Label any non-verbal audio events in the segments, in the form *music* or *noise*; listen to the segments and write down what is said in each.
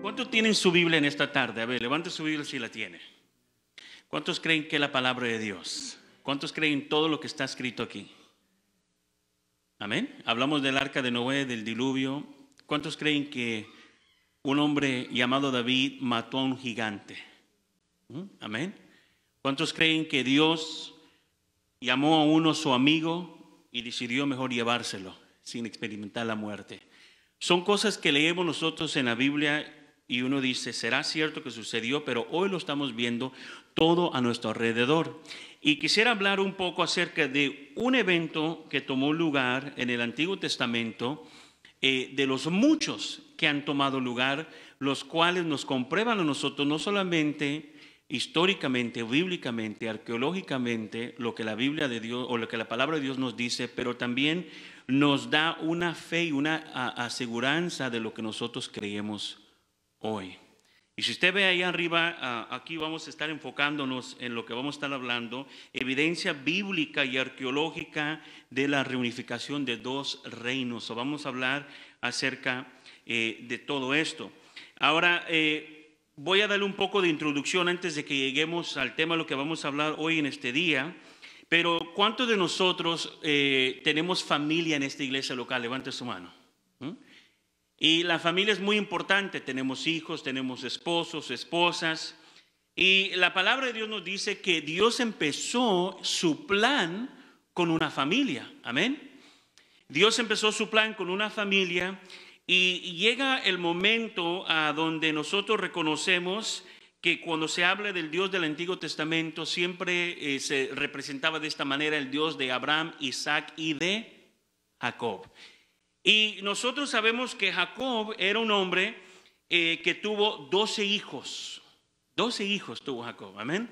¿Cuántos tienen su Biblia en esta tarde? A ver, levante su Biblia si la tiene. ¿Cuántos creen que es la palabra de Dios? ¿Cuántos creen todo lo que está escrito aquí? Amén. Hablamos del arca de Noé, del diluvio. ¿Cuántos creen que un hombre llamado David mató a un gigante? ¿Mm? Amén. ¿Cuántos creen que Dios llamó a uno su amigo y decidió mejor llevárselo sin experimentar la muerte? Son cosas que leemos nosotros en la Biblia y uno dice, será cierto que sucedió, pero hoy lo estamos viendo todo a nuestro alrededor. Y quisiera hablar un poco acerca de un evento que tomó lugar en el Antiguo Testamento, eh, de los muchos que han tomado lugar, los cuales nos comprueban a nosotros no solamente históricamente, bíblicamente, arqueológicamente, lo que la Biblia de Dios o lo que la palabra de Dios nos dice, pero también nos da una fe y una aseguranza de lo que nosotros creemos hoy. Y si usted ve ahí arriba, ah, aquí vamos a estar enfocándonos en lo que vamos a estar hablando, evidencia bíblica y arqueológica de la reunificación de dos reinos. vamos a hablar acerca eh, de todo esto. Ahora, eh, voy a darle un poco de introducción antes de que lleguemos al tema de lo que vamos a hablar hoy en este día. Pero ¿cuántos de nosotros eh, tenemos familia en esta iglesia local? Levante su mano. Y la familia es muy importante, tenemos hijos, tenemos esposos, esposas. Y la palabra de Dios nos dice que Dios empezó su plan con una familia, amén. Dios empezó su plan con una familia y llega el momento a donde nosotros reconocemos que cuando se habla del Dios del Antiguo Testamento siempre eh, se representaba de esta manera el Dios de Abraham, Isaac y de Jacob. Y nosotros sabemos que Jacob era un hombre eh, que tuvo 12 hijos. 12 hijos tuvo Jacob, amén.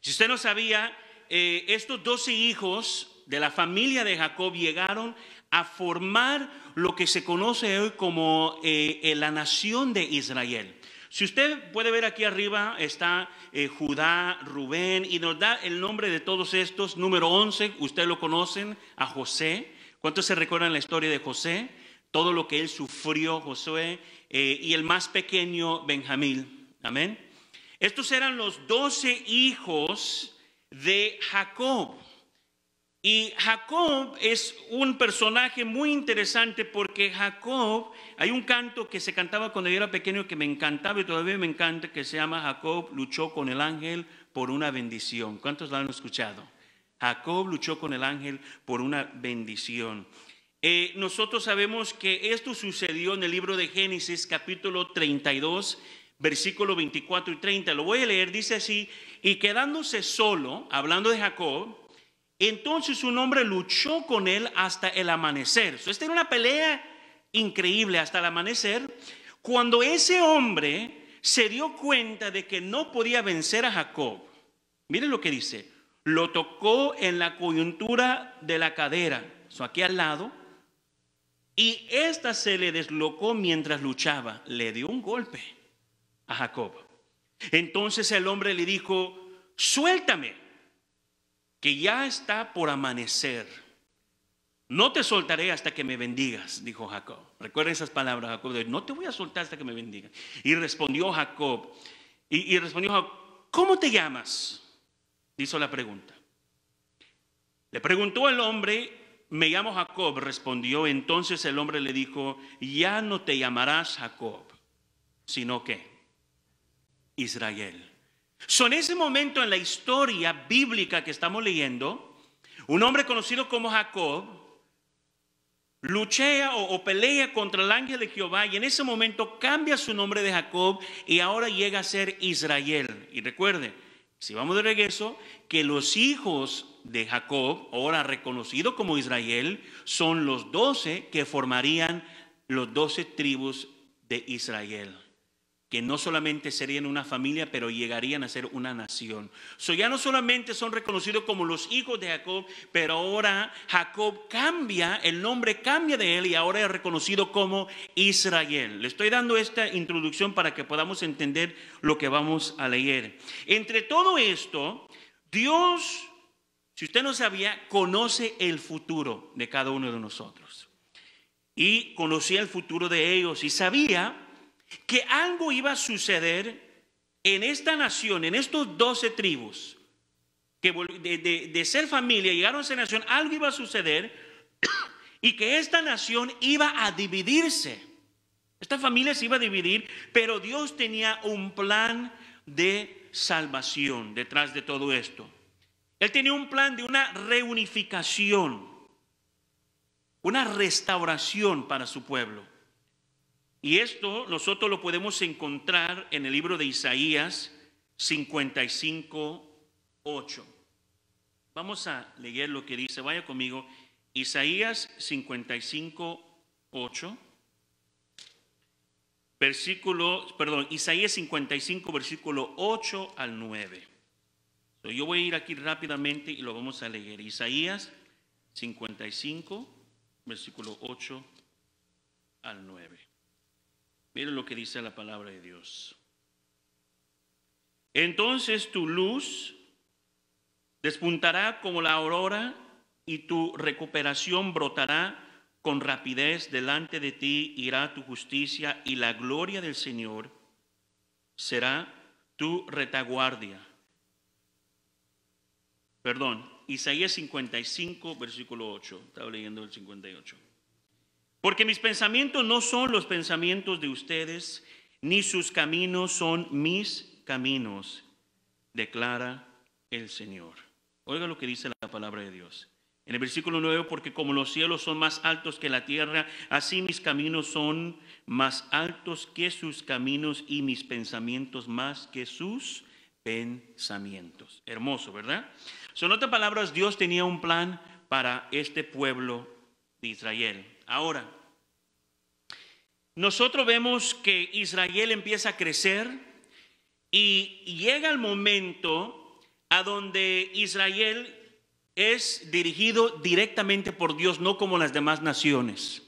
Si usted no sabía, eh, estos doce hijos de la familia de Jacob llegaron a formar lo que se conoce hoy como eh, la nación de Israel. Si usted puede ver aquí arriba, está Judá, Rubén, y nos da el nombre de todos estos. Número 11, usted lo conocen, a José. ¿Cuántos se recuerdan la historia de José? Todo lo que él sufrió, José, eh, y el más pequeño, Benjamín. Amén. Estos eran los doce hijos de Jacob. Y Jacob es un personaje muy interesante porque Jacob, hay un canto que se cantaba cuando yo era pequeño que me encantaba y todavía me encanta, que se llama Jacob luchó con el ángel por una bendición. ¿Cuántos la han escuchado? Jacob luchó con el ángel por una bendición. Eh, nosotros sabemos que esto sucedió en el libro de Génesis capítulo 32, versículo 24 y 30. Lo voy a leer, dice así, y quedándose solo, hablando de Jacob, entonces un hombre luchó con él hasta el amanecer. esta era una pelea increíble hasta el amanecer. Cuando ese hombre se dio cuenta de que no podía vencer a Jacob, miren lo que dice, lo tocó en la coyuntura de la cadera, aquí al lado, y ésta se le deslocó mientras luchaba, le dio un golpe a Jacob. Entonces el hombre le dijo, suéltame, que ya está por amanecer. No te soltaré hasta que me bendigas, dijo Jacob. Recuerden esas palabras, Jacob, no te voy a soltar hasta que me bendigas. Y respondió Jacob, y, y respondió Jacob, ¿cómo te llamas? hizo la pregunta. Le preguntó el hombre, me llamo Jacob, respondió. Entonces el hombre le dijo, ya no te llamarás Jacob, sino que Israel. en ese momento en la historia bíblica que estamos leyendo, un hombre conocido como Jacob lucha o, o, pelea contra el ángel de Jehová y en ese momento cambia su nombre de Jacob y ahora llega a ser Israel. Y recuerde, si vamos de regreso, que los hijos de Jacob, ahora reconocido como Israel, son los doce que formarían los doce tribus de Israel que no solamente serían una familia, pero llegarían a ser una nación. So, ya no solamente son reconocidos como los hijos de Jacob, pero ahora Jacob cambia, el nombre cambia de él y ahora es reconocido como Israel. Le estoy dando esta introducción para que podamos entender lo que vamos a leer. Entre todo esto, Dios, si usted no sabía, conoce el futuro de cada uno de nosotros. Y conocía el futuro de ellos y sabía que algo iba a suceder en esta nación, en estos doce tribus, que de, de, ser familia llegaron a ser nación, algo iba a suceder *coughs* y que esta nación iba a dividirse. Esta familia se iba a dividir, pero Dios tenía un plan de salvación detrás de todo esto. Él tenía un plan de una reunificación, una restauración para su pueblo. Y esto nosotros lo podemos encontrar en el libro de Isaías 55, 8. Vamos a leer lo que dice, vaya conmigo, Isaías 55, 8. Versículo, perdón, Isaías 55, versículo 8 al 9. Yo voy a ir aquí rápidamente y lo vamos a leer. Isaías 55, versículo 8 al 9. Miren lo que dice la palabra de Dios. Entonces tu luz despuntará como la aurora y tu recuperación brotará con rapidez delante de ti irá tu justicia y la gloria del Señor será tu retaguardia. Perdón, Isaías 55, versículo 8. Estaba leyendo el 58. Porque mis pensamientos no son los pensamientos de ustedes, ni sus caminos son mis caminos, declara el Señor. Oiga lo que dice la palabra de Dios. En el versículo 9, porque como los cielos son más altos que la tierra, así mis caminos son más altos que sus caminos y mis pensamientos más que sus pensamientos. Hermoso, ¿verdad? Son otras palabras, Dios tenía un plan para este pueblo de Israel, Ahora, nosotros vemos que Israel empieza a crecer y llega el momento a donde Israel es dirigido directamente por Dios, no como las demás naciones.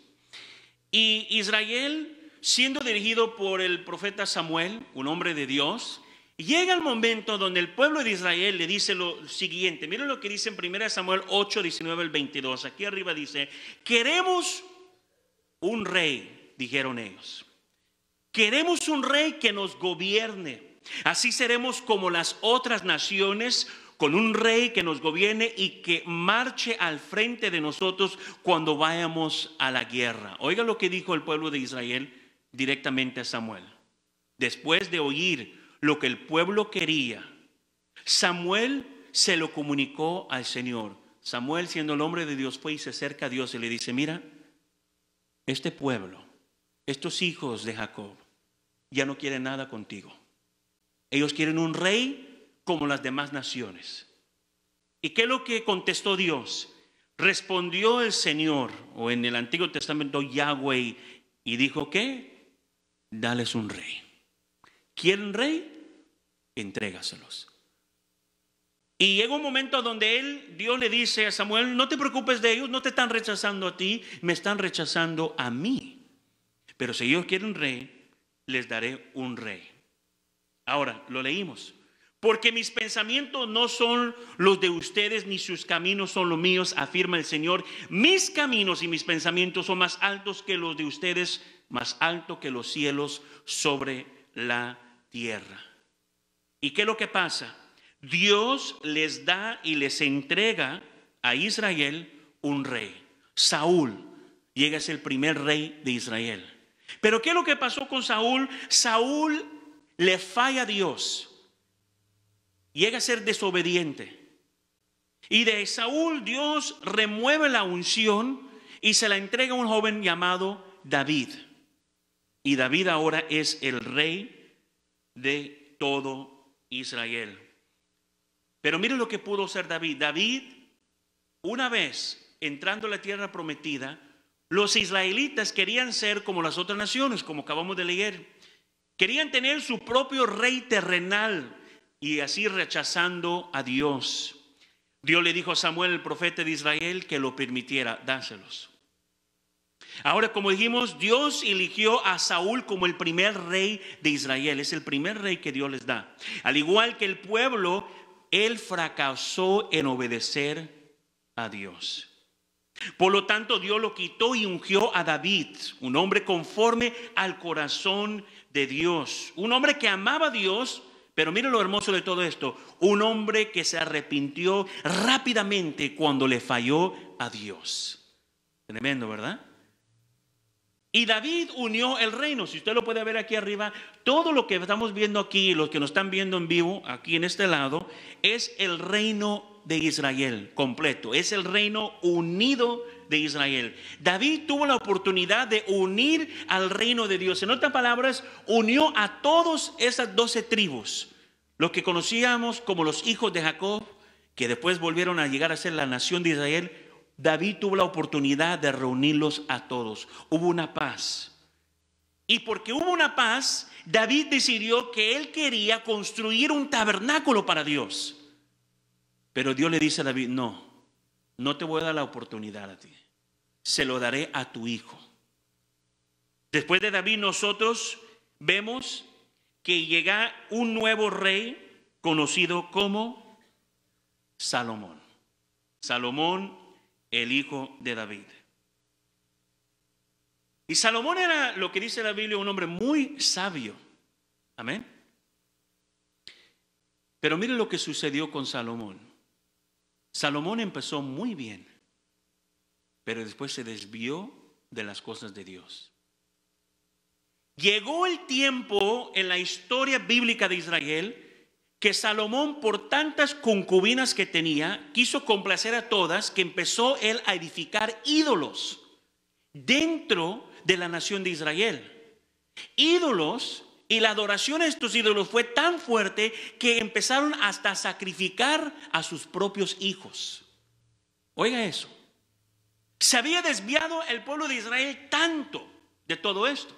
Y Israel, siendo dirigido por el profeta Samuel, un hombre de Dios, llega el momento donde el pueblo de Israel le dice lo siguiente. Miren lo que dice en 1 Samuel 8, 19 al 22. Aquí arriba dice, queremos un rey, dijeron ellos. Queremos un rey que nos gobierne. Así seremos como las otras naciones, con un rey que nos gobierne y que marche al frente de nosotros cuando vayamos a la guerra. Oiga lo que dijo el pueblo de Israel directamente a Samuel. Después de oír lo que el pueblo quería, Samuel se lo comunicó al Señor. Samuel, siendo el hombre de Dios, fue y se acerca a Dios y le dice, mira, este pueblo, estos hijos de Jacob, ya no quieren nada contigo. Ellos quieren un rey como las demás naciones. ¿Y qué es lo que contestó Dios? Respondió el Señor, o en el Antiguo Testamento Yahweh, y dijo que, dales un rey. ¿Quieren rey? Entrégaselos. Y llega un momento donde él, Dios le dice a Samuel, no te preocupes de ellos, no te están rechazando a ti, me están rechazando a mí. Pero si ellos quieren un rey, les daré un rey. Ahora, lo leímos. Porque mis pensamientos no son los de ustedes, ni sus caminos son los míos, afirma el Señor. Mis caminos y mis pensamientos son más altos que los de ustedes, más altos que los cielos sobre la tierra. ¿Y qué es lo que pasa? Dios les da y les entrega a Israel un rey. Saúl llega a ser el primer rey de Israel. Pero ¿qué es lo que pasó con Saúl? Saúl le falla a Dios. Llega a ser desobediente. Y de Saúl Dios remueve la unción y se la entrega a un joven llamado David. Y David ahora es el rey de todo Israel. Pero mire lo que pudo ser David. David, una vez entrando a la tierra prometida, los israelitas querían ser como las otras naciones, como acabamos de leer. Querían tener su propio rey terrenal y así rechazando a Dios. Dios le dijo a Samuel, el profeta de Israel, que lo permitiera, dáselos. Ahora, como dijimos, Dios eligió a Saúl como el primer rey de Israel. Es el primer rey que Dios les da. Al igual que el pueblo él fracasó en obedecer a Dios. Por lo tanto, Dios lo quitó y ungió a David, un hombre conforme al corazón de Dios, un hombre que amaba a Dios, pero mire lo hermoso de todo esto, un hombre que se arrepintió rápidamente cuando le falló a Dios. Tremendo, ¿verdad? Y David unió el reino. Si usted lo puede ver aquí arriba, todo lo que estamos viendo aquí, los que nos están viendo en vivo, aquí en este lado, es el reino de Israel completo. Es el reino unido de Israel. David tuvo la oportunidad de unir al reino de Dios. En otras palabras, unió a todas esas doce tribus, los que conocíamos como los hijos de Jacob, que después volvieron a llegar a ser la nación de Israel, David tuvo la oportunidad de reunirlos a todos. Hubo una paz. Y porque hubo una paz, David decidió que él quería construir un tabernáculo para Dios. Pero Dios le dice a David, no, no te voy a dar la oportunidad a ti. Se lo daré a tu hijo. Después de David nosotros vemos que llega un nuevo rey conocido como Salomón. Salomón el hijo de David. Y Salomón era lo que dice la Biblia, un hombre muy sabio. Amén. Pero mire lo que sucedió con Salomón. Salomón empezó muy bien, pero después se desvió de las cosas de Dios. Llegó el tiempo en la historia bíblica de Israel que Salomón, por tantas concubinas que tenía, quiso complacer a todas, que empezó él a edificar ídolos dentro de la nación de Israel. Ídolos, y la adoración a estos ídolos fue tan fuerte que empezaron hasta a sacrificar a sus propios hijos. Oiga eso. Se había desviado el pueblo de Israel tanto de todo esto.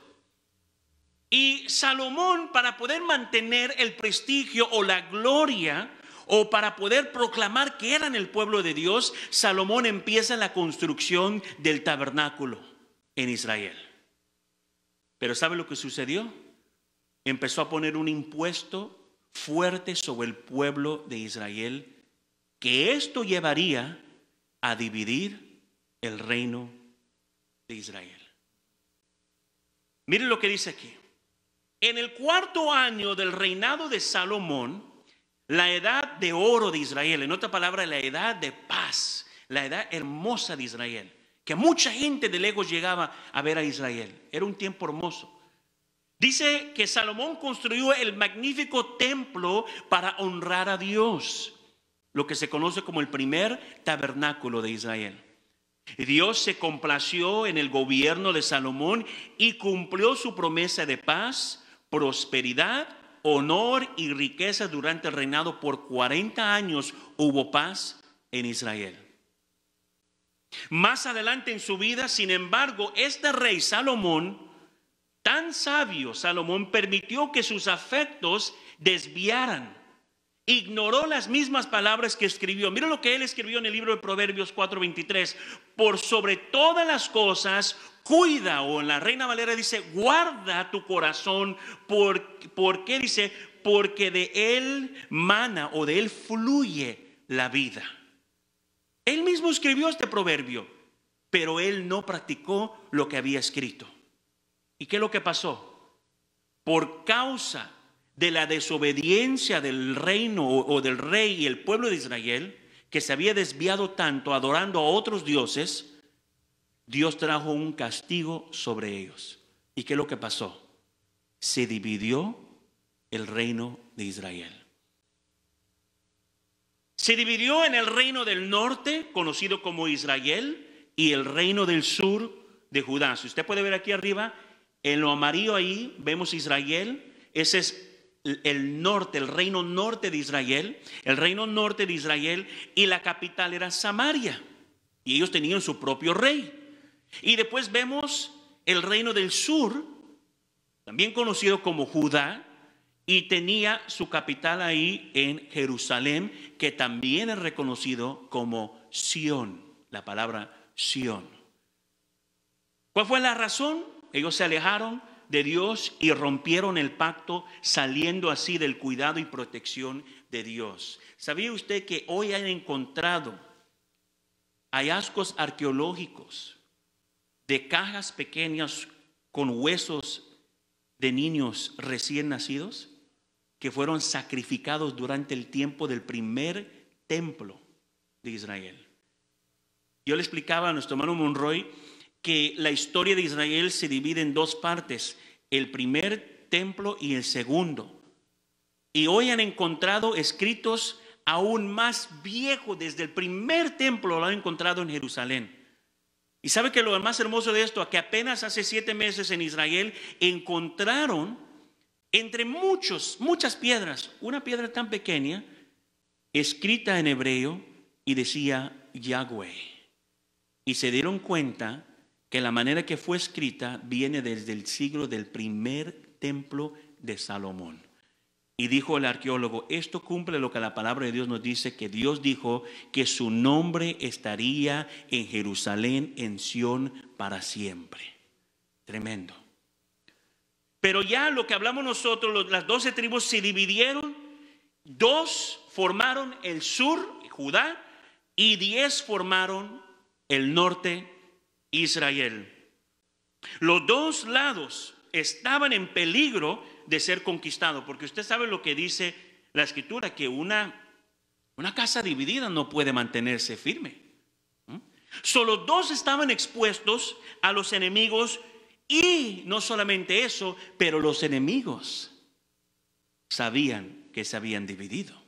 Y Salomón, para poder mantener el prestigio o la gloria, o para poder proclamar que eran el pueblo de Dios, Salomón empieza la construcción del tabernáculo en Israel. Pero ¿sabe lo que sucedió? Empezó a poner un impuesto fuerte sobre el pueblo de Israel, que esto llevaría a dividir el reino de Israel. Miren lo que dice aquí. En el cuarto año del reinado de Salomón, la edad de oro de Israel, en otra palabra, la edad de paz, la edad hermosa de Israel, que mucha gente de lejos llegaba a ver a Israel. Era un tiempo hermoso. Dice que Salomón construyó el magnífico templo para honrar a Dios, lo que se conoce como el primer tabernáculo de Israel. Dios se complació en el gobierno de Salomón y cumplió su promesa de paz prosperidad, honor y riqueza durante el reinado. Por 40 años hubo paz en Israel. Más adelante en su vida, sin embargo, este rey Salomón, tan sabio Salomón, permitió que sus afectos desviaran ignoró las mismas palabras que escribió. Mira lo que él escribió en el libro de Proverbios 4:23. Por sobre todas las cosas, cuida, o en la Reina Valera dice, guarda tu corazón, ¿Por qué dice, porque de él mana o de él fluye la vida. Él mismo escribió este proverbio, pero él no practicó lo que había escrito. ¿Y qué es lo que pasó? Por causa de la desobediencia del reino o del rey y el pueblo de Israel, que se había desviado tanto adorando a otros dioses, Dios trajo un castigo sobre ellos. ¿Y qué es lo que pasó? Se dividió el reino de Israel. Se dividió en el reino del norte, conocido como Israel, y el reino del sur de Judá. Si usted puede ver aquí arriba, en lo amarillo ahí vemos Israel, ese es el norte, el reino norte de Israel, el reino norte de Israel, y la capital era Samaria. Y ellos tenían su propio rey. Y después vemos el reino del sur, también conocido como Judá, y tenía su capital ahí en Jerusalén, que también es reconocido como Sión, la palabra Sión. ¿Cuál fue la razón? Ellos se alejaron de Dios y rompieron el pacto saliendo así del cuidado y protección de Dios. ¿Sabía usted que hoy han encontrado hallazgos arqueológicos de cajas pequeñas con huesos de niños recién nacidos que fueron sacrificados durante el tiempo del primer templo de Israel? Yo le explicaba a nuestro hermano Monroy que la historia de Israel se divide en dos partes, el primer templo y el segundo. Y hoy han encontrado escritos aún más viejos, desde el primer templo lo han encontrado en Jerusalén. Y sabe que lo más hermoso de esto, que apenas hace siete meses en Israel encontraron entre muchos, muchas piedras, una piedra tan pequeña, escrita en hebreo y decía Yahweh. Y se dieron cuenta que la manera que fue escrita viene desde el siglo del primer templo de Salomón. Y dijo el arqueólogo, esto cumple lo que la palabra de Dios nos dice, que Dios dijo que su nombre estaría en Jerusalén, en Sión, para siempre. Tremendo. Pero ya lo que hablamos nosotros, las doce tribus se dividieron, dos formaron el sur, Judá, y diez formaron el norte, Israel. Los dos lados estaban en peligro de ser conquistados, porque usted sabe lo que dice la escritura, que una, una casa dividida no puede mantenerse firme. Solo dos estaban expuestos a los enemigos y no solamente eso, pero los enemigos sabían que se habían dividido.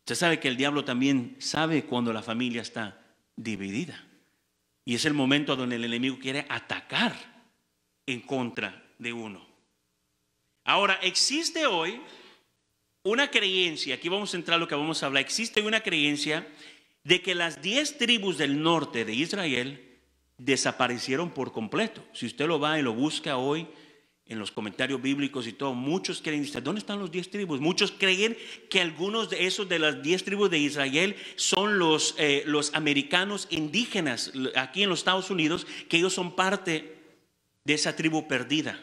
Usted sabe que el diablo también sabe cuando la familia está dividida. Y es el momento donde el enemigo quiere atacar en contra de uno. Ahora, existe hoy una creencia, aquí vamos a entrar a lo que vamos a hablar, existe una creencia de que las diez tribus del norte de Israel desaparecieron por completo. Si usted lo va y lo busca hoy en los comentarios bíblicos y todo, muchos creen, ¿dónde están los diez tribus? Muchos creen que algunos de esos de las diez tribus de Israel son los, eh, los americanos indígenas aquí en los Estados Unidos, que ellos son parte de esa tribu perdida.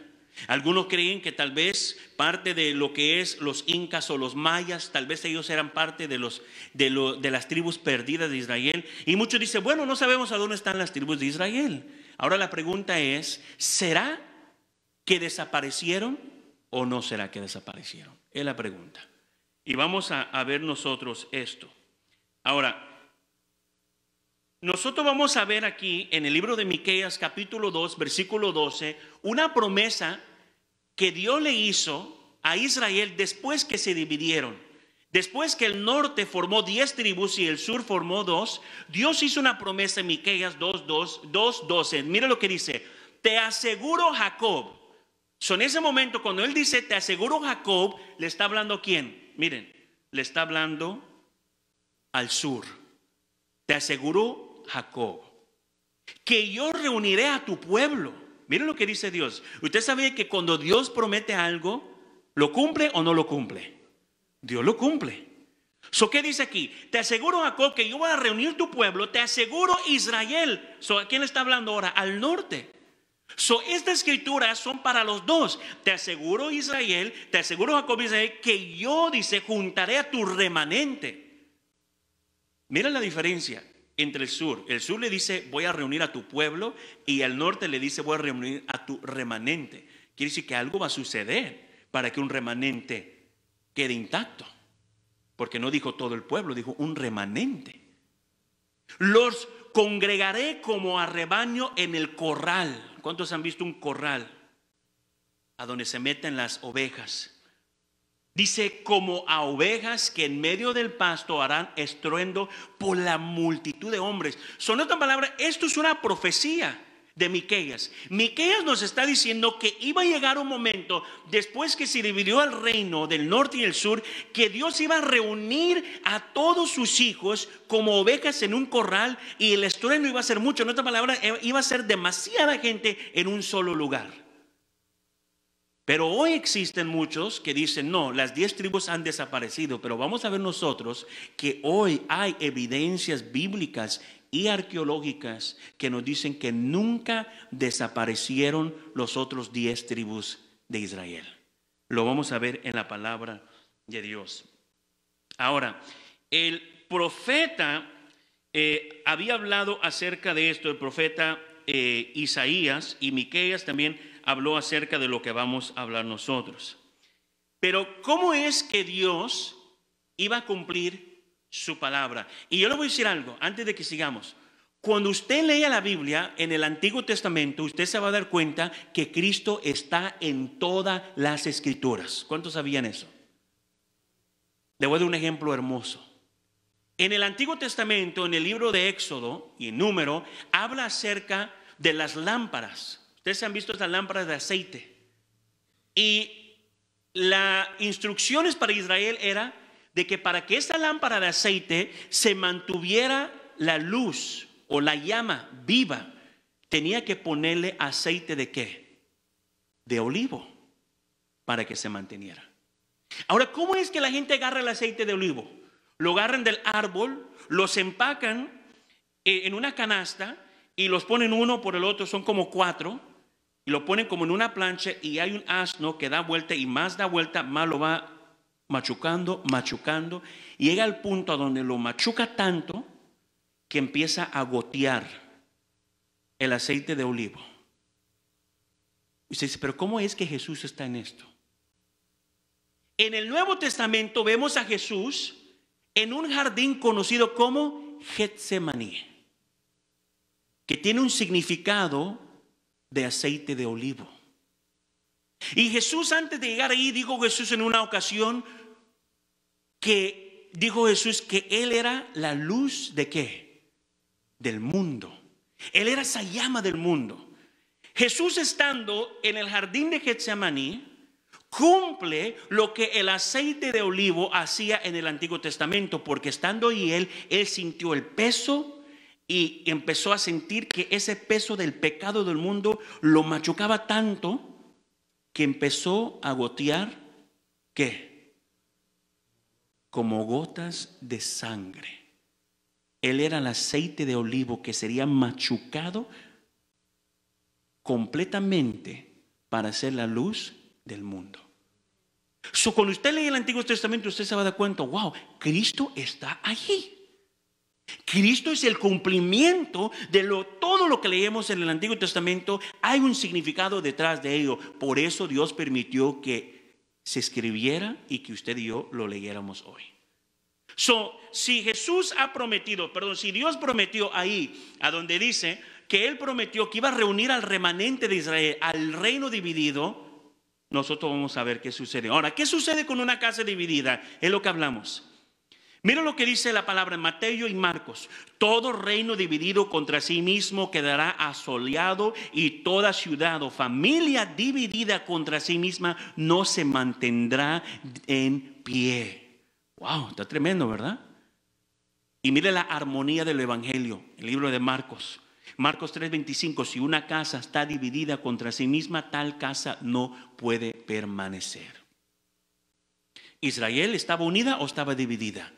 Algunos creen que tal vez parte de lo que es los incas o los mayas, tal vez ellos eran parte de, los, de, de las tribus perdidas de Israel. Y muchos dicen, bueno, no sabemos a dónde están las tribus de Israel. Ahora la pregunta es, ¿será que desaparecieron o no será que desaparecieron? Es la pregunta. Y vamos a, ver nosotros esto. Ahora, nosotros vamos a ver aquí en el libro de Miqueas capítulo 2, versículo 12, una promesa que Dios le hizo a Israel después que se dividieron. Después que el norte formó 10 tribus y el sur formó dos, Dios hizo una promesa en Miqueas 2, 2, 2, 12. Mira lo que dice, te aseguro Jacob en ese momento, cuando él dice, te aseguro Jacob, le está hablando a quién? Miren, le está hablando al sur. Te aseguro Jacob, que yo reuniré a tu pueblo. Miren lo que dice Dios. Usted sabe que cuando Dios promete algo, ¿lo cumple o no lo cumple? Dios lo cumple. So, ¿qué dice aquí? Te aseguro, Jacob, que yo voy a reunir tu pueblo. Te aseguro, Israel. ¿a quién le está hablando ahora? Al norte. So, esta escritura son para los dos. Te aseguro Israel, te aseguro Jacob Israel, que yo, dice, juntaré a tu remanente. Mira la diferencia entre el sur. El sur le dice, voy a reunir a tu pueblo, y el norte le dice, voy a reunir a tu remanente. Quiere decir que algo va a suceder para que un remanente quede intacto. Porque no dijo todo el pueblo, dijo un remanente. Los congregaré como a rebaño en el corral ¿Cuántos han visto un corral a donde se meten las ovejas? Dice, como a ovejas que en medio del pasto harán estruendo por la multitud de hombres. Son otras palabras. esto es una profecía de Miqueas. Miqueas nos está diciendo que iba a llegar un momento después que se dividió el reino del norte y el sur, que Dios iba a reunir a todos sus hijos como ovejas en un corral y el estreno iba a ser mucho, en otra palabra, e-, iba a ser demasiada gente en un solo lugar. Pero hoy existen muchos que dicen, no, las diez tribus han desaparecido, pero vamos a ver nosotros que hoy hay evidencias bíblicas y arqueológicas que nos dicen que nunca desaparecieron los otros diez tribus de Israel. Lo vamos a ver en la palabra de Dios. Ahora, el profeta eh, había hablado acerca de esto, el profeta eh, Isaías y Miqueas también habló acerca de lo que vamos a hablar nosotros. Pero ¿cómo es que Dios iba a cumplir su palabra. Y yo le voy a decir algo antes de que sigamos. Cuando usted lea la Biblia en el Antiguo Testamento, usted se va a dar cuenta que Cristo está en todas las escrituras. ¿Cuántos sabían eso? Le voy a dar un ejemplo hermoso. En el Antiguo Testamento, en el libro de Éxodo y en Número, habla acerca de las lámparas. Ustedes han visto estas lámparas de aceite. Y las instrucciones para Israel era de que para que esa lámpara de aceite se mantuviera la luz o la llama viva, tenía que ponerle aceite de qué? De olivo, para que se manteniera. Ahora, ¿cómo es que la gente agarra el aceite de olivo? Lo agarran del árbol, los empacan eh, en una canasta y los ponen uno por el otro, son como cuatro, y lo ponen como en una plancha y hay un asno que da vuelta y más da vuelta, más lo va machucando, machucando, y llega al punto a donde lo machuca tanto que empieza a gotear el aceite de olivo. Y usted dice, pero ¿cómo es que Jesús está en esto? En el Nuevo Testamento vemos a Jesús en un jardín conocido como Getsemaní, que tiene un significado de aceite de olivo. Y Jesús antes de llegar ahí, dijo Jesús en una ocasión que dijo Jesús que Él era la luz de qué? Del mundo. Él era esa llama del mundo. Jesús estando en el jardín de Getsemaní, cumple lo que el aceite de olivo hacía en el Antiguo Testamento, porque estando ahí él, él sintió el peso y empezó a sentir que ese peso del pecado del mundo lo machucaba tanto que empezó a gotear, ¿qué? Como gotas de sangre. Él era el aceite de olivo que sería machucado completamente para ser la luz del mundo. So, cuando usted lee el Antiguo Testamento, usted se va a dar cuenta, wow, Cristo está allí. Cristo es el cumplimiento de todo lo que leemos en el Antiguo Testamento. Hay un significado detrás de ello. Por eso Dios permitió que se escribiera y que usted y yo lo leyéramos hoy. si Jesús ha prometido, perdón, si Dios prometió ahí, a donde dice que Él prometió que iba a reunir al remanente de Israel, al reino dividido, nosotros vamos a ver qué sucede. Ahora, ¿qué sucede con una casa dividida? Es lo que hablamos. Mira lo que dice la palabra Mateo y Marcos. Todo reino dividido contra sí mismo quedará asoleado y toda ciudad o familia dividida contra sí misma no se mantendrá en pie. Wow, está tremendo, ¿verdad? Y mire la armonía del Evangelio, el libro de Marcos. Marcos 3:25, si una casa está dividida contra sí misma, tal casa no puede permanecer. ¿Israel estaba unida o estaba dividida?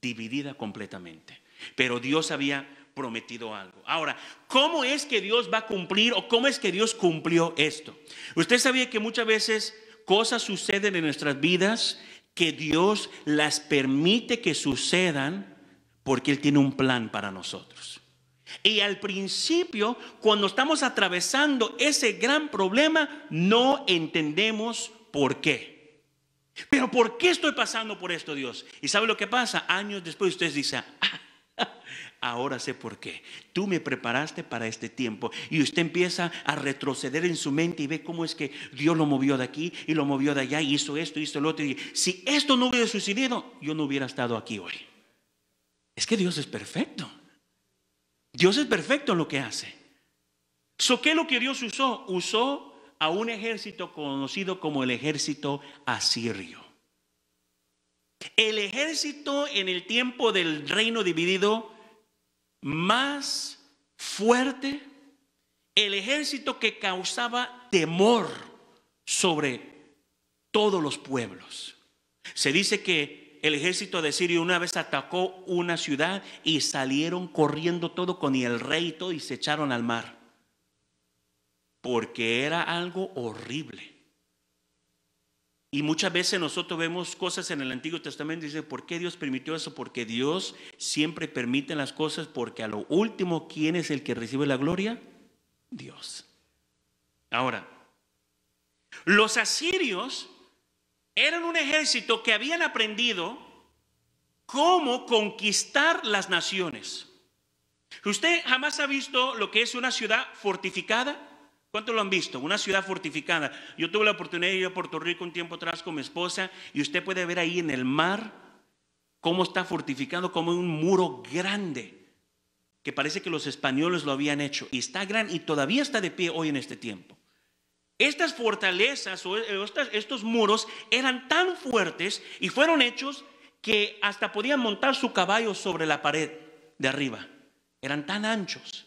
dividida completamente. Pero Dios había prometido algo. Ahora, ¿cómo es que Dios va a cumplir o cómo es que Dios cumplió esto? Usted sabía que muchas veces cosas suceden en nuestras vidas que Dios las permite que sucedan porque Él tiene un plan para nosotros. Y al principio, cuando estamos atravesando ese gran problema, no entendemos por qué. Pero ¿por qué estoy pasando por esto, Dios? Y sabe lo que pasa? Años después usted dice, ah, *laughs* ahora sé por qué. Tú me preparaste para este tiempo. Y usted empieza a retroceder en su mente y ve cómo es que Dios lo movió de aquí y lo movió de allá y hizo esto, y hizo lo otro. Y si esto no hubiera sucedido, yo no hubiera estado aquí hoy. Es que Dios es perfecto. Dios es perfecto en lo que hace. So, ¿Qué es lo que Dios usó? Usó a un ejército conocido como el ejército asirio. El ejército en el tiempo del reino dividido más fuerte, el ejército que causaba temor sobre todos los pueblos. Se dice que el ejército de Sirio una vez atacó una ciudad y salieron corriendo todo con el rey todo y se echaron al mar porque era algo horrible. Y muchas veces nosotros vemos cosas en el Antiguo Testamento y dice, ¿por qué Dios permitió eso? Porque Dios siempre permite las cosas porque a lo último, ¿quién es el que recibe la gloria? Dios. Ahora, los asirios eran un ejército que habían aprendido cómo conquistar las naciones. ¿Usted jamás ha visto lo que es una ciudad fortificada? ¿Cuánto lo han visto? Una ciudad fortificada. Yo tuve la oportunidad de ir a Puerto Rico un tiempo atrás con mi esposa y usted puede ver ahí en el mar cómo está fortificado, como un muro grande, que parece que los españoles lo habían hecho. Y está grande y todavía está de pie hoy en este tiempo. Estas fortalezas o estos muros eran tan fuertes y fueron hechos que hasta podían montar su caballo sobre la pared de arriba. Eran tan anchos.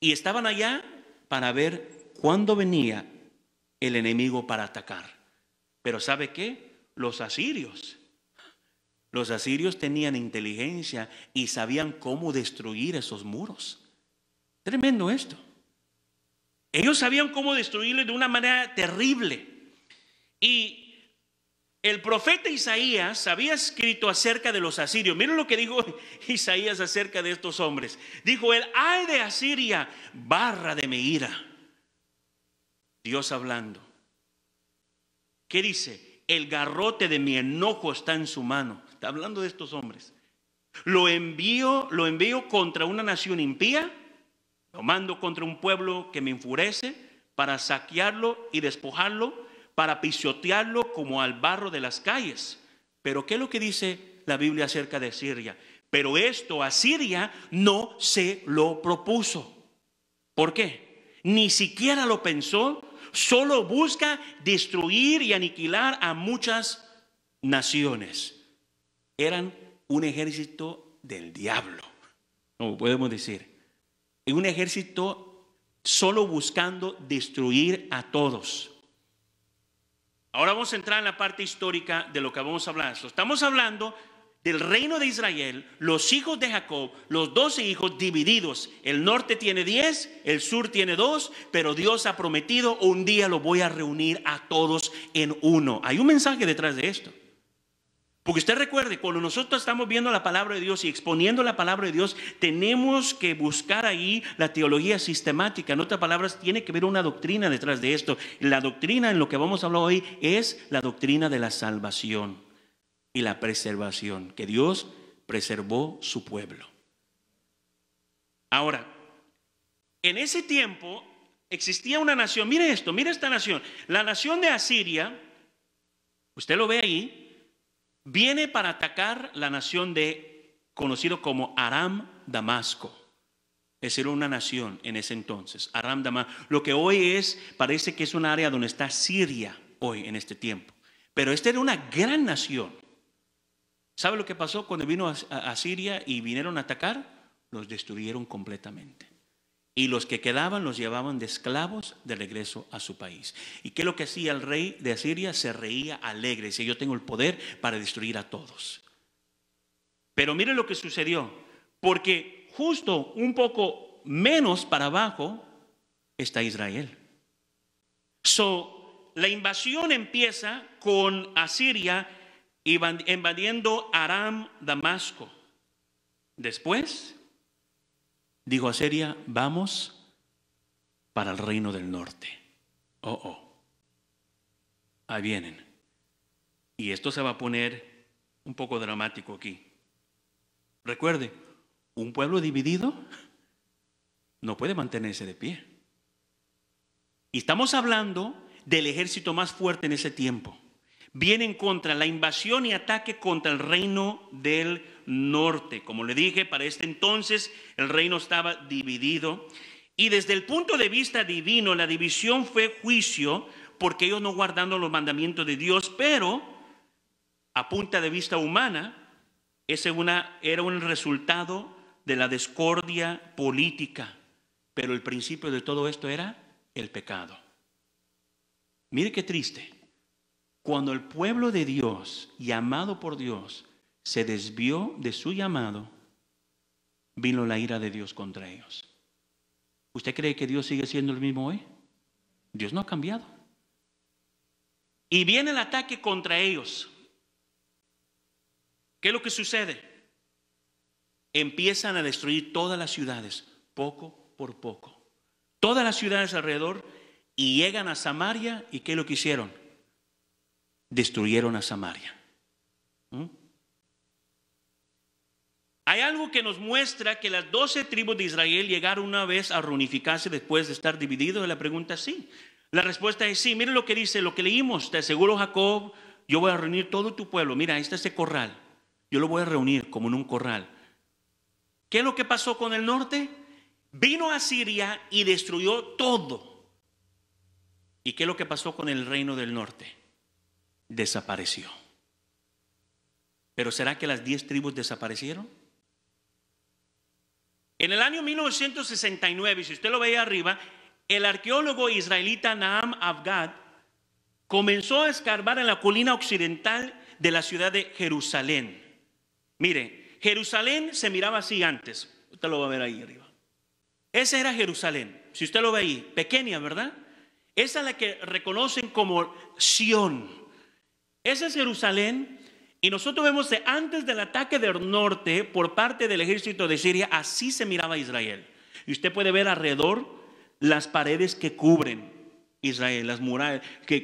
Y estaban allá para ver cuándo venía el enemigo para atacar. Pero ¿sabe qué? Los asirios. Los asirios tenían inteligencia y sabían cómo destruir esos muros. Tremendo esto. Ellos sabían cómo destruirlos de una manera terrible. Y el profeta Isaías había escrito acerca de los asirios. Miren lo que dijo *laughs* Isaías acerca de estos hombres. Dijo él, ay de Asiria, barra de mi ira Dios hablando. ¿Qué dice? El garrote de mi enojo está en su mano. Está hablando de estos hombres. Lo envío, lo envío contra una nación impía, lo mando contra un pueblo que me enfurece para saquearlo y despojarlo para pisotearlo como al barro de las calles. Pero ¿qué es lo que dice la Biblia acerca de Siria? Pero esto a Siria no se lo propuso. ¿Por qué? Ni siquiera lo pensó. Solo busca destruir y aniquilar a muchas naciones. Eran un ejército del diablo, como podemos decir. Un ejército solo buscando destruir a todos. Ahora vamos a entrar en la parte histórica de lo que vamos a hablar. Estamos hablando del reino de Israel, los hijos de Jacob, los doce hijos divididos. El norte tiene diez, el sur tiene dos, pero Dios ha prometido un día lo voy a reunir a todos en uno. Hay un mensaje detrás de esto. Porque usted recuerde, cuando nosotros estamos viendo la palabra de Dios y exponiendo la palabra de Dios, tenemos que buscar ahí la teología sistemática. En otras palabras, tiene que haber una doctrina detrás de esto. La doctrina en lo que vamos a hablar hoy es la doctrina de la salvación y la preservación, que Dios preservó su pueblo. Ahora, en ese tiempo existía una nación, mire esto, mire esta nación, la nación de Asiria, usted lo ve ahí, viene para atacar la nación de, conocido como Aram Damasco. es era una nación en ese entonces, Aram Damasco. Lo que hoy es, parece que es un área donde está Siria hoy en este tiempo. Pero esta era una gran nación. ¿Sabe lo que pasó cuando vino a, a Siria y vinieron a atacar? Los destruyeron completamente y los que quedaban los llevaban de esclavos de regreso a su país. ¿Y qué es lo que hacía el rey de Asiria? Se reía alegre, decía, yo tengo el poder para destruir a todos. Pero mire lo que sucedió, porque justo un poco menos para abajo está Israel. So, la invasión empieza con Asiria invadiendo Aram Damasco. Después, dijo a Seria, vamos para el reino del norte. Oh, oh, ahí vienen. Y esto se va a poner un poco dramático aquí. Recuerde, un pueblo dividido no puede mantenerse de pie. Y estamos hablando del ejército más fuerte en ese tiempo. Vienen contra la invasión y ataque contra el reino del norte. Como le dije, para este entonces el reino estaba dividido y desde el punto de vista divino la división fue juicio porque ellos no guardando los mandamientos de Dios, pero a punta de vista humana, ese una, era un resultado de la discordia política, pero el principio de todo esto era el pecado. Mire qué triste. Cuando el pueblo de Dios, llamado por Dios, se desvió de su llamado, vino la ira de Dios contra ellos. ¿Usted cree que Dios sigue siendo el mismo hoy? Dios no ha cambiado. Y viene el ataque contra ellos. ¿Qué es lo que sucede? Empiezan a destruir todas las ciudades, poco por poco. Todas las ciudades alrededor y llegan a Samaria y ¿qué es lo que hicieron? Destruyeron a Samaria. Hay algo que nos muestra que las doce tribus de Israel llegaron una vez a reunificarse después de estar divididos. La pregunta es sí. La respuesta es sí. Miren lo que dice, lo que leímos. Te aseguro, Jacob, yo voy a reunir todo tu pueblo. Mira, este es el corral. Yo lo voy a reunir como en un corral. ¿Qué es lo que pasó con el norte? Vino a Siria y destruyó todo. ¿Y qué es lo que pasó con el reino del norte? Desapareció. ¿Pero será que las diez tribus desaparecieron? En el año 1969, si usted lo ve ahí arriba, el arqueólogo israelita Naam Avgad comenzó a escarbar en la colina occidental de la ciudad de Jerusalén. Mire, Jerusalén se miraba así antes. Usted lo va a ver ahí arriba. Esa era Jerusalén. Si usted lo ve ahí, pequeña, ¿verdad? Esa es la que reconocen como Sión. Esa es Jerusalén y nosotros vemos que antes del ataque del norte por parte del ejército de Siria, así se miraba Israel. Y usted puede ver alrededor las paredes que cubren Israel, las murallas que,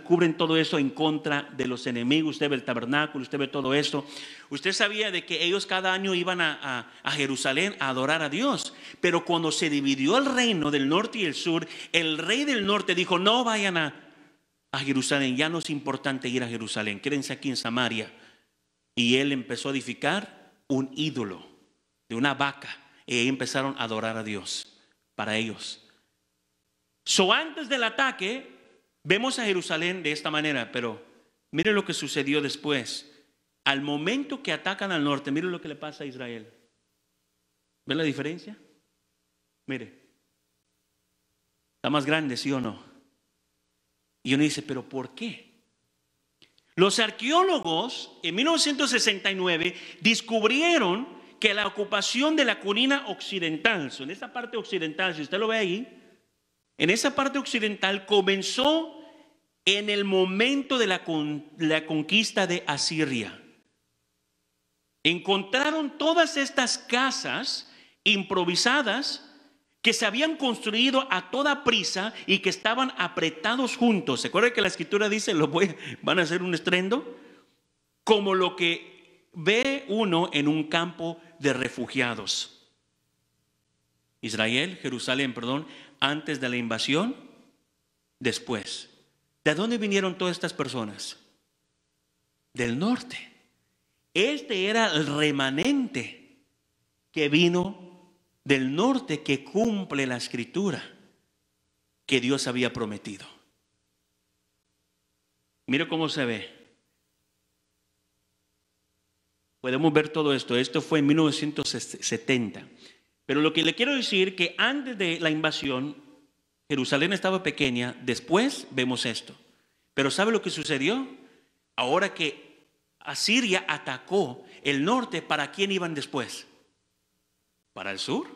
cubren todo eso en contra de los enemigos. Usted ve el tabernáculo, usted ve todo eso. Usted sabía de que ellos cada año iban a, Jerusalén a adorar a Dios. Pero cuando se dividió el reino del norte y el sur, el rey del norte dijo, no vayan a, a Jerusalén. Ya no es importante ir a Jerusalén, quédense aquí en Samaria. Y él empezó a edificar un ídolo de una vaca. Y ahí empezaron a adorar a Dios para ellos. So antes del ataque, vemos a Jerusalén de esta manera, pero mire lo que sucedió después. Al momento que atacan al norte, mire lo que le pasa a Israel. ve la diferencia? Mire, está más grande, ¿sí o no? Y uno dice, pero ¿por qué? Los arqueólogos en 1969 descubrieron que la ocupación de la colina occidental, en esa parte occidental, si usted lo ve ahí, en esa parte occidental comenzó en el momento de la, la conquista de Asiria. Encontraron todas estas casas improvisadas que se habían construido a toda prisa y que estaban apretados juntos. ¿Se acuerda que la escritura dice, lo van a hacer un estrendo? Como lo que ve uno en un campo de refugiados. Israel, Jerusalén, perdón, antes de la invasión, después. ¿De dónde vinieron todas estas personas? Del norte. Este era el remanente que vino del norte que cumple la escritura que Dios había prometido. Mire cómo se ve. Podemos ver todo esto. Esto fue en 1970. Pero lo que le quiero decir que antes de la invasión, Jerusalén estaba pequeña. Después vemos esto. Pero ¿sabe lo que sucedió? Ahora que Asiria atacó el norte, ¿para quién iban después? para el sur.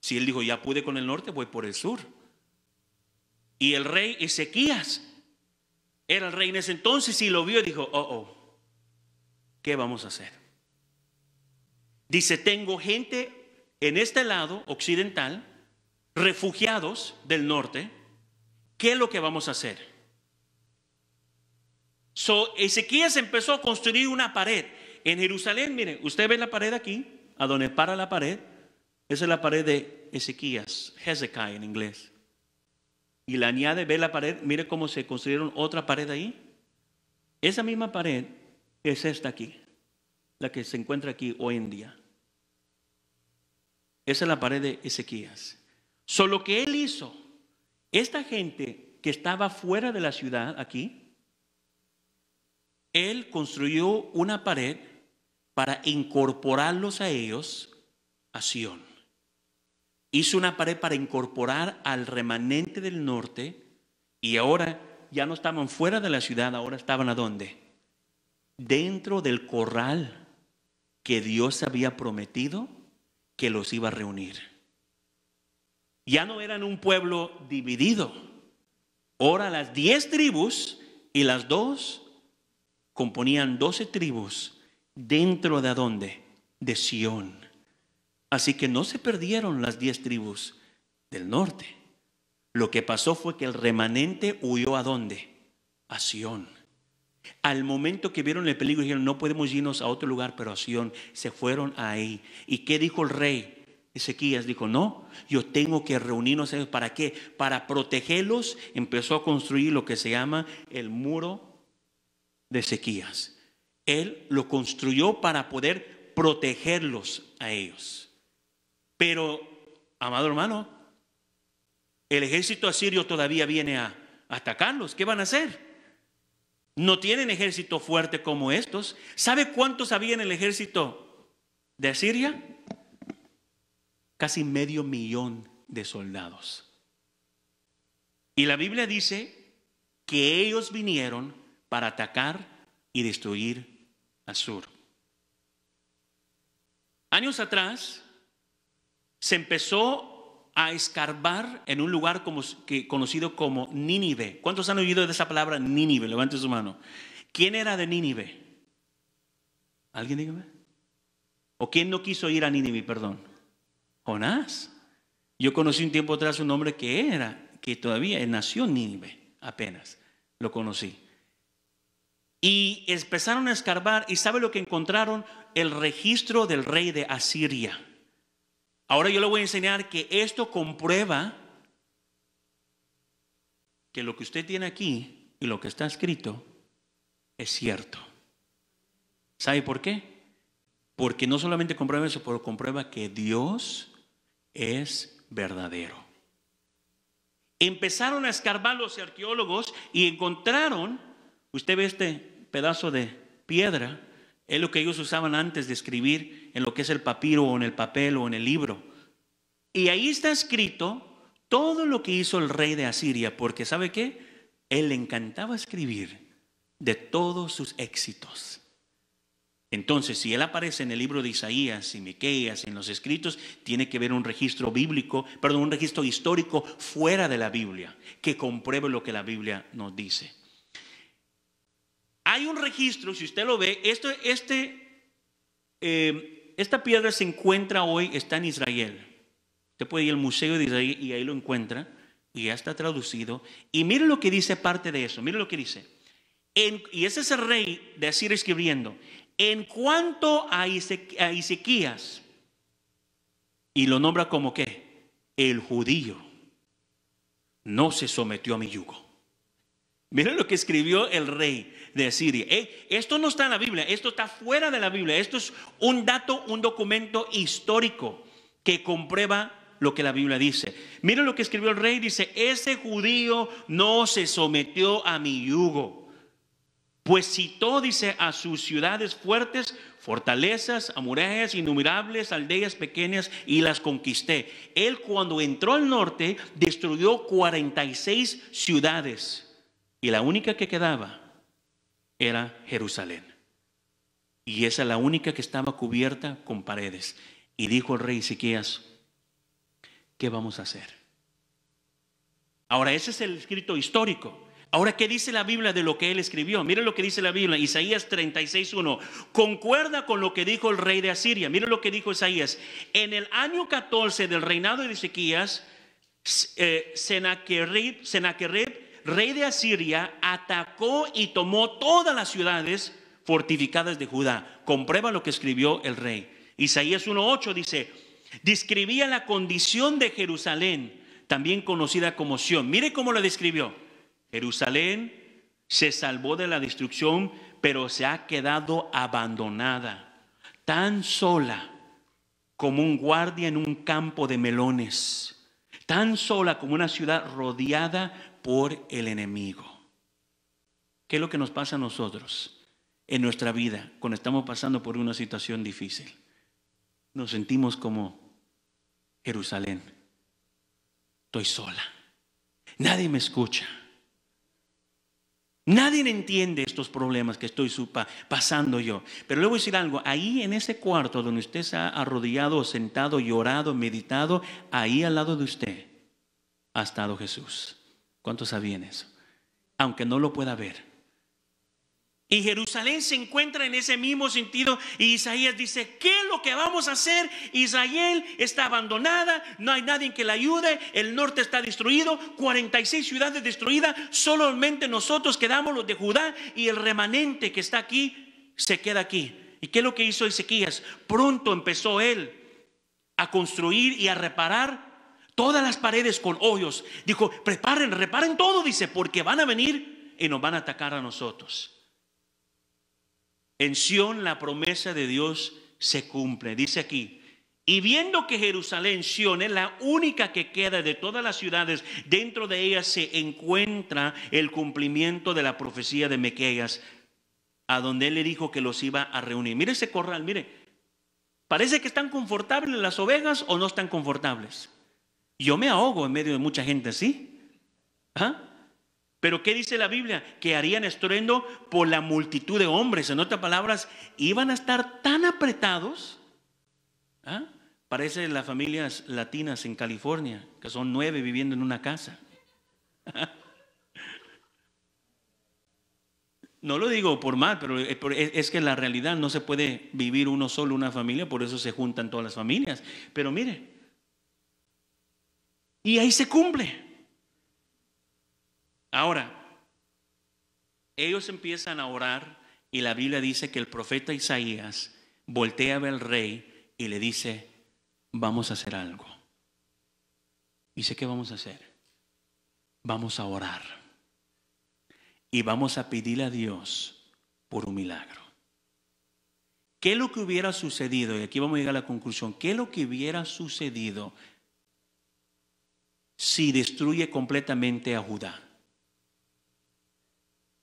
Si él dijo, ya pude con el norte, voy por el sur. Y el rey Ezequías era el rey en ese entonces y lo vio y dijo, oh, oh, ¿qué vamos a hacer? Dice, tengo gente en este lado occidental, refugiados del norte, ¿qué es lo que vamos a hacer? So, Ezequías empezó a construir una pared. En Jerusalén, miren, usted ve la pared aquí, a donde para la pared, esa es la pared de Ezequías, Hezekiah en inglés. Y la añade, ve la pared, mire cómo se construyeron otra pared ahí. Esa misma pared es esta aquí, la que se encuentra aquí hoy en día. Esa es la pared de Ezequías. Solo que él hizo, esta gente que estaba fuera de la ciudad aquí, él construyó una pared para incorporarlos a ellos a Sion hizo una pared para incorporar al remanente del norte y ahora ya no estaban fuera de la ciudad, ahora estaban a dónde? Dentro del corral que Dios había prometido que los iba a reunir. Ya no eran un pueblo dividido. Ahora las diez tribus y las dos componían doce tribus dentro de dónde? De Sión. Así que no se perdieron las diez tribus del norte. Lo que pasó fue que el remanente huyó a dónde? A Sión. Al momento que vieron el peligro, dijeron, no podemos irnos a otro lugar, pero a Sión. Se fueron ahí. ¿Y qué dijo el rey? Ezequías dijo, no, yo tengo que reunirnos a ellos. ¿Para qué? Para protegerlos. Empezó a construir lo que se llama el muro de Ezequías. Él lo construyó para poder protegerlos a ellos. Pero, amado hermano, el ejército asirio todavía viene a atacarlos. ¿Qué van a hacer? No tienen ejército fuerte como estos. ¿Sabe cuántos había en el ejército de Asiria? Casi medio millón de soldados. Y la Biblia dice que ellos vinieron para atacar y destruir Sur. Años atrás, se empezó a escarbar en un lugar conocido como Nínive. ¿Cuántos han oído de esa palabra Nínive? Levante su mano. ¿Quién era de Nínive? ¿Alguien dígame? ¿O quién no quiso ir a Nínive, perdón? Jonás. Yo conocí un tiempo atrás un hombre que era, que todavía nació en Nínive, apenas lo conocí. Y empezaron a escarbar y ¿sabe lo que encontraron? El registro del rey de Asiria. Ahora yo le voy a enseñar que esto comprueba que lo que usted tiene aquí y lo que está escrito es cierto. ¿Sabe por qué? Porque no solamente comprueba eso, pero comprueba que Dios es verdadero. Empezaron a escarbar los arqueólogos y encontraron, usted ve este pedazo de piedra, es lo que ellos usaban antes de escribir en lo que es el papiro o en el papel o en el libro. Y ahí está escrito todo lo que hizo el rey de Asiria, porque ¿sabe qué? Él le encantaba escribir de todos sus éxitos. Entonces, si él aparece en el libro de Isaías y Miqueas, en los escritos, tiene que ver un registro bíblico, perdón, un registro histórico fuera de la Biblia, que compruebe lo que la Biblia nos dice. Hay un registro, si usted lo ve, esto, este, em, esta piedra se encuentra hoy, está en Israel. Usted puede ir al Museo de Israel y ahí lo encuentra, y ya está traducido. Y mire lo que dice parte de eso, mire lo que dice. y ese es el rey de Asir escribiendo. En cuanto a, Ezequías, y lo nombra como que el judío no se sometió a mi yugo. Miren lo que escribió el rey de eh, esto no está en la Biblia, esto está fuera de la Biblia. Esto es un dato, un documento histórico que comprueba lo que la Biblia dice. Miren lo que escribió el rey, dice, ese judío no se sometió a mi yugo, pues citó, dice, a sus ciudades fuertes, fortalezas, murallas, innumerables aldeas pequeñas y las conquisté. Él cuando entró al norte destruyó 46 ciudades y la única que quedaba era Jerusalén. Y esa es la única que estaba cubierta con paredes. Y dijo el rey Ezequías, ¿qué vamos a hacer? Ahora, ese es el escrito histórico. Ahora, ¿qué dice la Biblia de lo que él escribió? Mire lo que dice la Biblia, Isaías 36.1. Concuerda con lo que dijo el rey de Asiria. Mire lo que dijo Isaías. En el año 14 del reinado de Ezequías, eh, Senaquerib rey de Asiria, atacó y tomó todas las ciudades fortificadas de Judá. Comprueba lo que escribió el rey. Isaías 1.8 dice, describía la condición de Jerusalén, también conocida como Sión. Mire cómo lo describió. Jerusalén se salvó de la destrucción, pero se ha quedado abandonada, tan sola como un guardia en un campo de melones, tan sola como una ciudad rodeada por el enemigo. ¿Qué es lo que nos pasa a nosotros en nuestra vida cuando estamos pasando por una situación difícil? Nos sentimos como Jerusalén. Estoy sola. Nadie me escucha. Nadie entiende estos problemas que estoy pasando yo. Pero le voy a decir algo, ahí en ese cuarto donde usted se ha arrodillado, sentado, llorado, meditado, ahí al lado de usted ha estado Jesús. ¿Cuántos sabían eso? Aunque no lo pueda ver. Y Jerusalén se encuentra en ese mismo sentido. Y Isaías dice, ¿qué es lo que vamos a hacer? Israel está abandonada, no hay nadie que la ayude, el norte está destruido, 46 ciudades destruidas, solamente nosotros quedamos los de Judá y el remanente que está aquí se queda aquí. ¿Y qué es lo que hizo Ezequías? Pronto empezó él a construir y a reparar todas las paredes con hoyos. Dijo, preparen, reparen todo, dice, porque van a venir y nos van a atacar a nosotros. En Sión la promesa de Dios se cumple, dice aquí. Y viendo que Jerusalén, Sión, es la única que queda de todas las ciudades, dentro de ella se encuentra el cumplimiento de la profecía de Mequeas, a donde él le dijo que los iba a reunir. Mire ese corral, mire. Parece que están confortables las ovejas o no están confortables. Yo me ahogo en medio de mucha gente, ¿sí? ¿Ah? Pero ¿qué dice la Biblia? Que harían estruendo por la multitud de hombres. En otras palabras, iban a estar tan apretados. ¿ah? Parece las familias latinas en California, que son nueve viviendo en una casa. *laughs* No lo digo por mal, pero es que en la realidad no se puede vivir uno solo, una familia, por eso se juntan todas las familias. Pero mire, y ahí se cumple. Ahora, ellos empiezan a orar y la Biblia dice que el profeta Isaías voltea a ver al rey y le dice, vamos a hacer algo. Dice, qué vamos a hacer. Vamos a orar. Y vamos a pedirle a Dios por un milagro. ¿Qué es lo que hubiera sucedido? Y aquí vamos a llegar a la conclusión. ¿Qué es lo que hubiera sucedido si destruye completamente a Judá.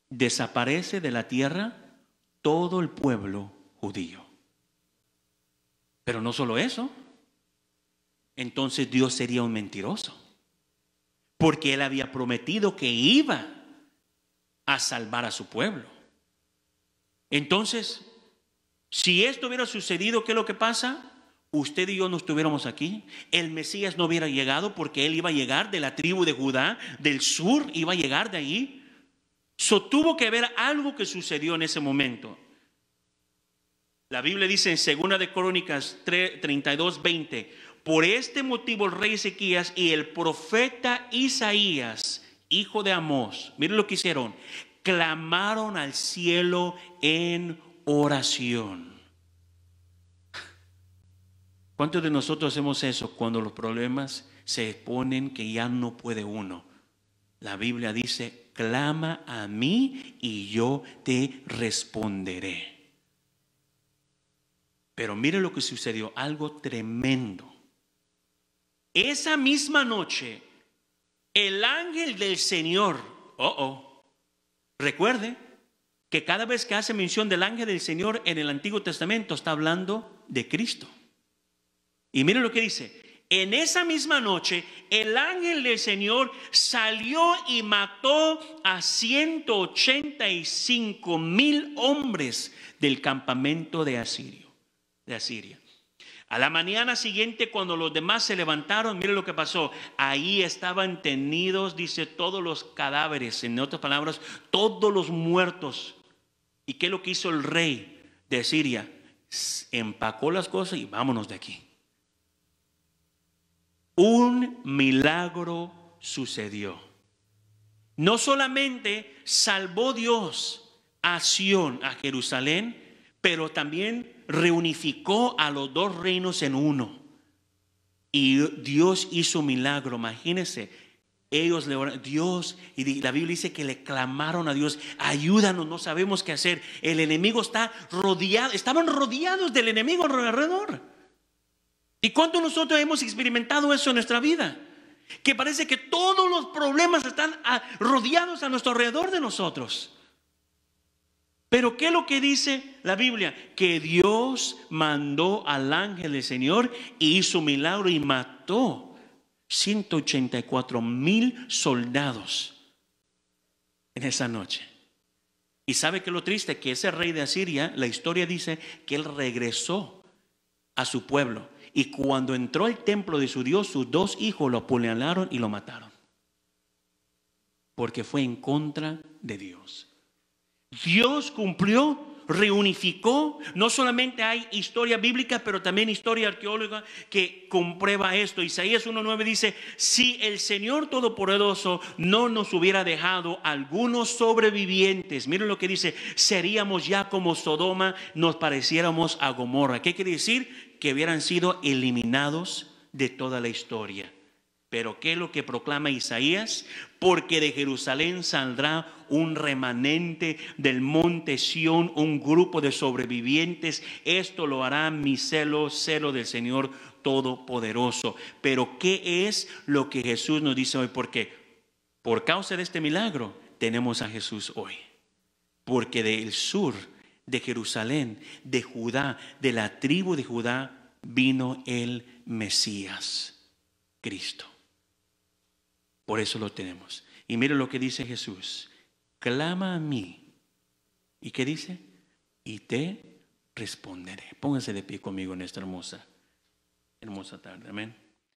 Desaparece de la tierra todo el pueblo judío. Pero no solo eso, entonces Dios sería un mentiroso, porque él había prometido que iba a salvar a su pueblo. Entonces, si esto hubiera sucedido, ¿qué es lo que pasa? usted y yo no estuviéramos aquí, el Mesías no hubiera llegado porque él iba a llegar de la tribu de Judá, del sur, iba a llegar de ahí. So tuvo que haber algo que sucedió en ese momento. La Biblia dice en Segunda de Crónicas 32, 20, por este motivo el rey Ezequías y el profeta Isaías, hijo de Amós, miren lo que hicieron, clamaron al cielo en oración. ¿Cuántos de nosotros hacemos eso cuando los problemas se exponen que ya no puede uno? La Biblia dice, clama a mí y yo te responderé. Pero mire lo que sucedió, algo tremendo. Esa misma noche, el ángel del Señor, oh, oh, recuerde que cada vez que hace mención del ángel del Señor en el Antiguo Testamento está hablando de Cristo. Y miren lo que dice. En esa misma noche, el ángel del Señor salió y mató a 185 mil hombres del campamento de, Asirio, de Asiria. A la mañana siguiente, cuando los demás se levantaron, miren lo que pasó. Ahí estaban tenidos, dice, todos los cadáveres, en otras palabras, todos los muertos. ¿Y qué es lo que hizo el rey de Siria? Empacó las cosas y vámonos de aquí un milagro sucedió. No solamente salvó Dios a Sion, a Jerusalén, pero también reunificó a los dos reinos en uno. Y Dios hizo un milagro, imagínense. Ellos le Dios, y la Biblia dice que le clamaron a Dios, ayúdanos, no sabemos qué hacer. El enemigo está rodeado, estaban rodeados del enemigo alrededor. ¿Y cuánto nosotros hemos experimentado eso en nuestra vida? Que parece que todos los problemas están rodeados a nuestro alrededor de nosotros. Pero ¿qué es lo que dice la Biblia? Que Dios mandó al ángel del Señor y hizo milagro y mató 184 mil soldados en esa noche. Y sabe que lo triste que ese rey de Asiria, la historia dice que él regresó a su pueblo y cuando entró al templo de su Dios, sus dos hijos lo apuñalaron y lo mataron. Porque fue en contra de Dios. Dios cumplió, reunificó. No solamente hay historia bíblica, pero también historia arqueóloga que comprueba esto. Isaías 1.9 dice, si el Señor Todopoderoso no nos hubiera dejado algunos sobrevivientes, miren lo que dice, seríamos ya como Sodoma, nos pareciéramos a Gomorra. ¿Qué quiere decir? que hubieran sido eliminados de toda la historia. Pero ¿qué es lo que proclama Isaías? Porque de Jerusalén saldrá un remanente del monte Sión, un grupo de sobrevivientes. Esto lo hará mi celo, celo del Señor Todopoderoso. Pero ¿qué es lo que Jesús nos dice hoy? Porque por causa de este milagro tenemos a Jesús hoy. Porque del sur de Jerusalén, de Judá, de la tribu de Judá, vino el Mesías, Cristo. Por eso lo tenemos. Y mire lo que dice Jesús. Clama a mí. ¿Y qué dice? Y te responderé. Pónganse de pie conmigo en esta hermosa, hermosa tarde. Amén.